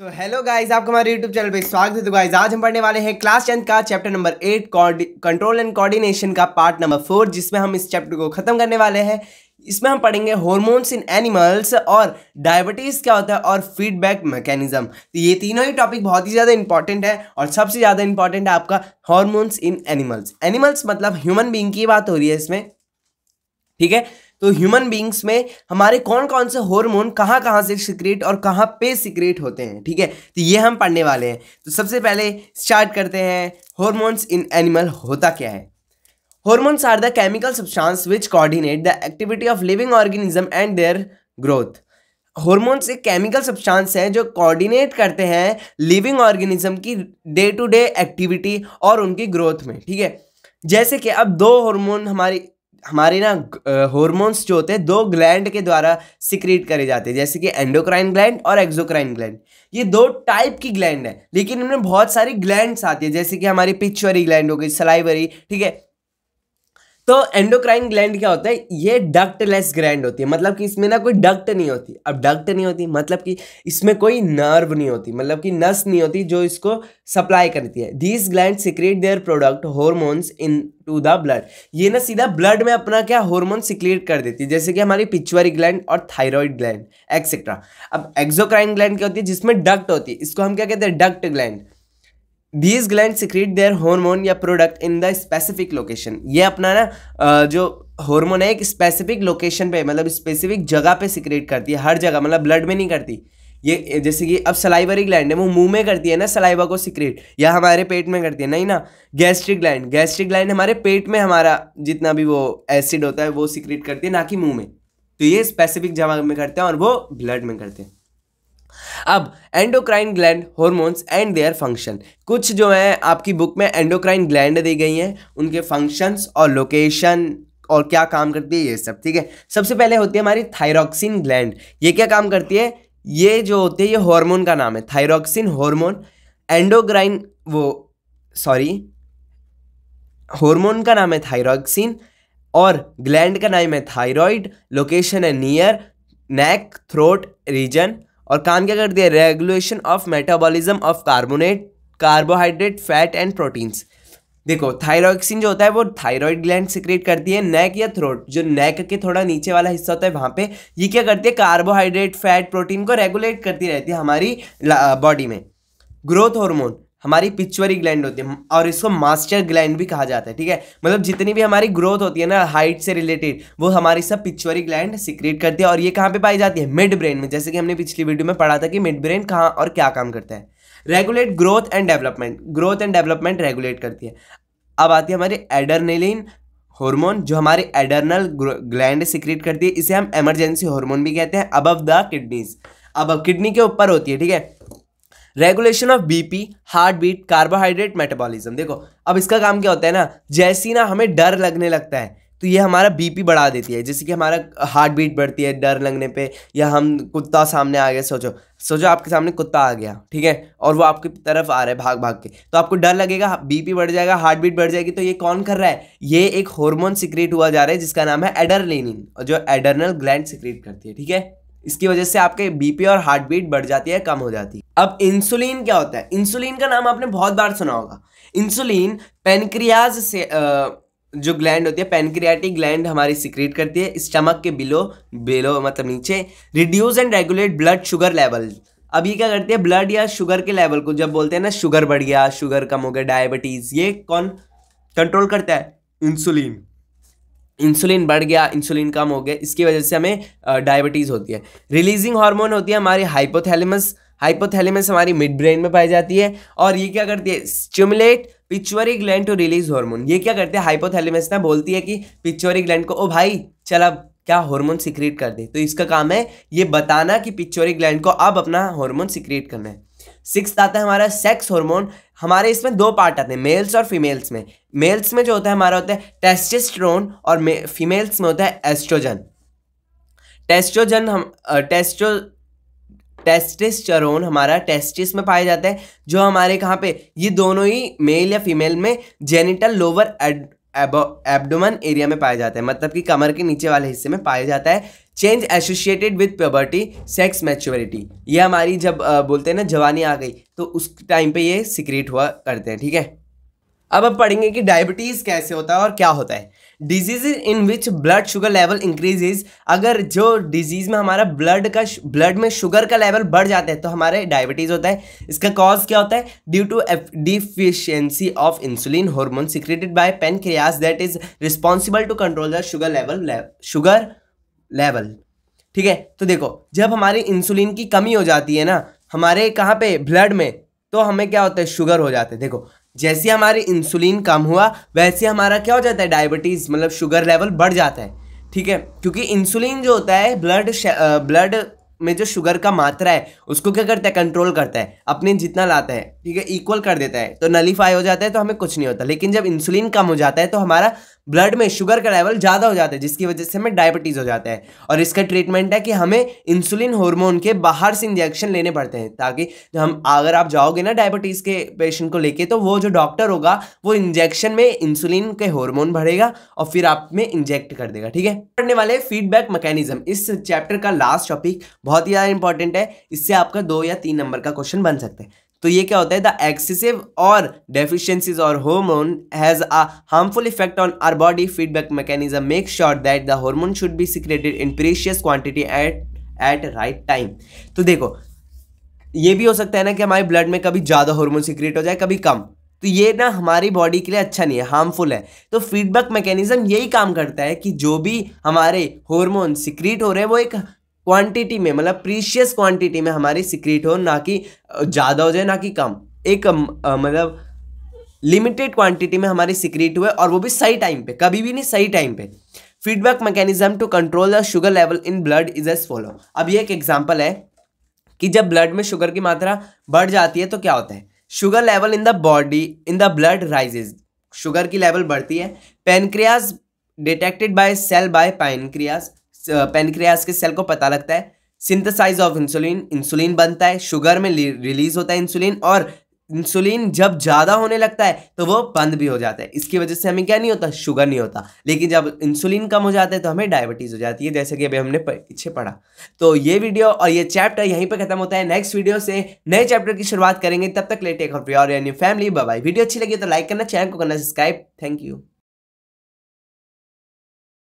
तो hello guys आपका हमारे यूट्यूब चैनल पे स्वागत है तो गाइज आज हम पढ़ने वाले हैं क्लास टेंथ का chapter number eight control and coordination का पार्ट नंबर फोर जिसमें हम इस चैप्टर को खत्म करने वाले हैं इसमें हम पढ़ेंगे हॉर्मोन्स इन एनिमल्स और डायबिटीज़ क्या होता है और फीडबैक मैकेनिज्म तो ये तीनों ही टॉपिक बहुत ही ज़्यादा इंपॉर्टेंट है और सबसे ज़्यादा इंपॉर्टेंट है आपका हॉर्मोन्स इन एनिमल्स एनिमल्स मतलब ह्यूमन बींग की बात हो रही है इसमें ठीक है तो ह्यूमन बींग्स में हमारे कौन कौन से हॉर्मोन कहाँ कहाँ से सिक्रेट और कहाँ पे सिक्रेट होते हैं ठीक है तो ये हम पढ़ने वाले हैं तो सबसे पहले स्टार्ट करते हैं हॉर्मोन्स इन एनिमल होता क्या है hormones are the chemical substance which coordinate the activity of living organism and their growth hormones एक केमिकल सब्सटेंस है जो कोऑर्डिनेट करते हैं लिविंग ऑर्गेनिज्म की डे टू डे एक्टिविटी और उनकी ग्रोथ में ठीक है जैसे कि अब दो हार्मोन हमारी हमारे ना हॉर्मोन्स जो होते हैं दो ग्लैंड के द्वारा सिक्रीट करे जाते हैं जैसे कि एंडोक्राइन ग्लैंड और एक्जोक्राइन ग्लैंड ये दो टाइप की ग्लैंड है लेकिन इनमें बहुत सारी ग्लैंड्स आती है जैसे कि हमारी पिचुअरी ग्लैंड हो गई सलाइवरी ठीक है तो एंडोक्राइन ग्लैंड क्या होता है ये डक्टलेस ग्लैंड होती है मतलब कि इसमें ना कोई डक्ट नहीं होती अब डक्ट नहीं होती मतलब कि इसमें कोई नर्व नहीं होती मतलब कि नस नहीं होती जो इसको सप्लाई करती है these gland secrete their product hormones into the blood ये ना सीधा ब्लड में अपना क्या हॉर्मोन सिक्रेट कर देती है जैसे कि हमारी पिचुअरी ग्लैंड और थाइरॉयड ग्लैंड एक्सेट्रा अब एक्जोक्राइन ग्लैंड क्या होती है जिसमें डक्ट होती है इसको हम क्या कहते हैं duct gland these gland secrete their hormone या product in the specific location ये अपना ना जो हॉर्मोन है एक स्पेसिफिक लोकेशन पे मतलब स्पेसिफिक जगह पे सिक्रेट करती है हर जगह मतलब ब्लड में नहीं करती ये जैसे कि अब सलाइवरी ग्लैंड है वो मुंह में करती है ना सलाइवा को सिक्रेट या हमारे पेट में करती है नहीं ना गैस्ट्रिक ग्लैंड गैस्ट्रिक ग्लैंड हमारे पेट में हमारा जितना भी वो एसिड होता है वो सिक्रेट करती है ना कि मुंह में तो ये स्पेसिफिक जगह में करते हैं और वो ब्लड में करते हैं अब endocrine gland hormones and their function कुछ जो है आपकी बुक में एंडोक्राइन ग्लैंड दी गई हैं उनके फंक्शंस और लोकेशन और क्या काम करती है ये सब ठीक है सबसे पहले होती है हमारी थायरोक्सिन ग्लैंड ये क्या काम करती है ये जो होती है ये हॉर्मोन का नाम है थायरोक्सिन हॉर्मोन एंडोक्राइन वो सॉरी हॉर्मोन का नाम है थायरोक्सिन और ग्लैंड का नाम है थायरॉइड लोकेशन है नियर नेक थ्रोट रीजन और काम क्या करती है regulation of metabolism of carbonate carbohydrate fat and proteins देखो थायरॉक्सिन जो होता है वो थायरॉयड ग्लैंड सिक्रेट करती है नेक या थ्रोट जो नेक के थोड़ा नीचे वाला हिस्सा होता है वहाँ पे ये क्या करती है कार्बोहाइड्रेट फैट प्रोटीन को रेगुलेट करती रहती है हमारी बॉडी में ग्रोथ हार्मोन हमारी पिचुअरी ग्लैंड होती है और इसको मास्टर ग्लैंड भी कहा जाता है ठीक है मतलब जितनी भी हमारी ग्रोथ होती है ना हाइट से रिलेटेड वो हमारी सब पिचुअरी ग्लैंड सिक्रेट करती है और ये कहाँ पे पाई जाती है मिड ब्रेन में जैसे कि हमने पिछली वीडियो में पढ़ा था कि मिड ब्रेन कहाँ और क्या काम करता है regulate growth and development growth and development regulate करती है अब आती है हमारी एडरनेलिन हार्मोन जो हमारे एडर्नल ग्लैंड सिक्रेट करती है इसे हम इमरजेंसी हार्मोन भी कहते हैं अबव द किडनीज अब किडनी के ऊपर होती है ठीक है regulation of BP heartbeat carbohydrate metabolism देखो अब इसका काम क्या होता है ना जैसी ना हमें डर लगने लगता है तो ये हमारा बीपी बढ़ा देती है जैसे कि हमारा हार्ट बीट बढ़ती है डर लगने पे या हम कुत्ता सामने आ गया सोचो सोचो आपके सामने कुत्ता आ गया ठीक है और वो आपकी तरफ आ रहा है भाग भाग के तो आपको डर लगेगा बीपी बढ़ जाएगा हार्ट बीट बढ़ जाएगी तो ये कौन कर रहा है ये एक हार्मोन सिक्रेट हुआ जा रहा है जिसका नाम है एडरलिनिन जो एडरनल ग्लैंड सिक्रेट करती है ठीक है इसकी वजह से आपके बीपी और हार्ट बीट बढ़ जाती है कम हो जाती है अब इंसुलिन क्या होता है इंसुलिन का नाम आपने बहुत बार सुना होगा इंसुलिन पेनक्रियाज से जो ग्लैंड होती है पेनक्रियाटिक ग्लैंड हमारी सिक्रेट करती है स्टमक के बिलो बिलो मतलब नीचे reduce and regulate blood sugar level अब ये क्या करती है ब्लड या शुगर के लेवल को जब बोलते हैं ना शुगर बढ़ गया शुगर कम हो गया डायबिटीज़ ये कौन कंट्रोल करता है इंसुलिन इंसुलिन बढ़ गया इंसुलिन कम हो गया इसकी वजह से हमें डायबिटीज़ होती है रिलीजिंग हार्मोन होती है हमारी हाइपोथैलेमस हाइपोथैलेमस हमारी मिड ब्रेन में पाई जाती है और ये क्या करती है stimulate pituitary gland to release hormone ये क्या करते हैं हाइपोथैलेमस ना बोलती है कि पिचुअरी ग्लैंड को ओ भाई चल अब क्या हार्मोन सिक्रिएट कर दे तो इसका काम है ये बताना कि पिचुअरी ग्लैंड को अब अपना हार्मोन सिक्रिएट करना है सिक्स आता है हमारा सेक्स हार्मोन हमारे इसमें दो पार्ट आते हैं मेल्स और फीमेल्स में मेल्स में जो होता है हमारा होता है टेस्टेस्ट्रोन और फीमेल्स में होता है एस्ट्रोजन टेस्टोजन हम टेस्टो टेस्टिस्टरोन हमारा टेस्टिस में पाया जाता है जो हमारे कहाँ पे ये दोनों ही मेल या फीमेल में जेनिटल लोअर एबडोमन एरिया में पाया जाता है मतलब कि कमर के नीचे वाले हिस्से में पाया जाता है change associated with puberty sex maturity ये हमारी जब आ, बोलते हैं ना जवानी आ गई तो उस टाइम पे ये सिक्रेट हुआ करते हैं ठीक है अब अब पढ़ेंगे कि डायबिटीज़ कैसे होता है और क्या होता है disease in which blood sugar level increases अगर जो डिजीज में हमारा ब्लड का ब्लड में शुगर का लेवल बढ़ जाता है तो हमारे डायबिटीज़ होता है इसका कॉज क्या होता है due to deficiency of insulin hormone secreted by pancreas that is responsible to control the sugar level sugar level ठीक है तो देखो जब हमारी इंसुलिन की कमी हो जाती है ना हमारे कहाँ पे ब्लड में तो हमें क्या होता है शुगर हो जाते हैं देखो जैसे हमारी इंसुलिन कम हुआ वैसे हमारा क्या हो जाता है डायबिटीज़ मतलब शुगर लेवल बढ़ जाता है ठीक है क्योंकि इंसुलिन जो होता है ब्लड ब्लड में जो शुगर का मात्रा है उसको क्या करता है कंट्रोल करता है अपने जितना लाता है ठीक है इक्वल कर देता है तो नलीफाई हो जाता है तो हमें कुछ नहीं होता लेकिन जब इंसुलिन कम हो जाता है तो हमारा ब्लड में शुगर का लेवल ज़्यादा हो जाता है जिसकी वजह से हमें डायबिटीज़ हो जाता है और इसका ट्रीटमेंट है कि हमें इंसुलिन हार्मोन के बाहर से इंजेक्शन लेने पड़ते हैं ताकि हम अगर आप जाओगे ना डायबिटीज़ के पेशेंट को लेके तो वो जो डॉक्टर होगा वो इंजेक्शन में इंसुलिन के हॉर्मोन भरेगा और फिर आप में इंजेक्ट कर देगा ठीक है पढ़ने वाले फीडबैक मैकेनिज्म इस चैप्टर का लास्ट टॉपिक बहुत ही ज़्यादा इंपॉर्टेंट है इससे आपका दो या तीन नंबर का क्वेश्चन बन सकते हैं तो ये क्या होता है द एक्सेसिव और डेफिशिएंसीज और hormone has a harmful effect on our body feedback mechanism make sure that the hormone should be secreted in precious quantity at at right time तो देखो ये भी हो सकता है ना कि हमारे ब्लड में कभी ज़्यादा हार्मोन सिक्रेट हो जाए कभी कम तो ये ना हमारी बॉडी के लिए अच्छा नहीं है हार्मफुल है तो फीडबैक मैकेनिज्म यही काम करता है कि जो भी हमारे हार्मोन सिक्रीट हो रहे हैं वो एक क्वांटिटी में मतलब प्रीशियस क्वांटिटी में हमारी सिक्रीट हो ना कि ज़्यादा हो जाए ना कि कम एक मतलब लिमिटेड क्वांटिटी में हमारी सिक्रीट हुए और वो भी सही टाइम पे कभी भी नहीं सही टाइम पे feedback mechanism to control the sugar level in blood is as follow अब ये एक एग्जाम्पल है कि जब ब्लड में शुगर की मात्रा बढ़ जाती है तो क्या होता है sugar level in the body in the blood rises sugar की लेवल बढ़ती है pancreas detected by cell by pancreas pancreas के सेल को पता लगता है सिंथेसाइज ऑफ इंसुलिन इंसुलिन बनता है शुगर में रिलीज होता है इंसुलिन और इंसुलिन जब ज़्यादा होने लगता है तो वो बंद भी हो जाता है इसकी वजह से हमें क्या नहीं होता शुगर नहीं होता लेकिन जब इंसुलिन कम हो जाता है तो हमें डायबिटीज़ हो जाती है जैसे कि अभी हमने पीछे पढ़ा तो ये वीडियो और ये चैप्टर यहीं पर खत्म होता है नेक्स्ट वीडियो से नए चैप्टर की शुरुआत करेंगे तब तक लेटे प्योर एन यू फैमिली बाय वीडियो अच्छी लगी तो लाइक करना चैनल को करना सब्सक्राइब थैंक यू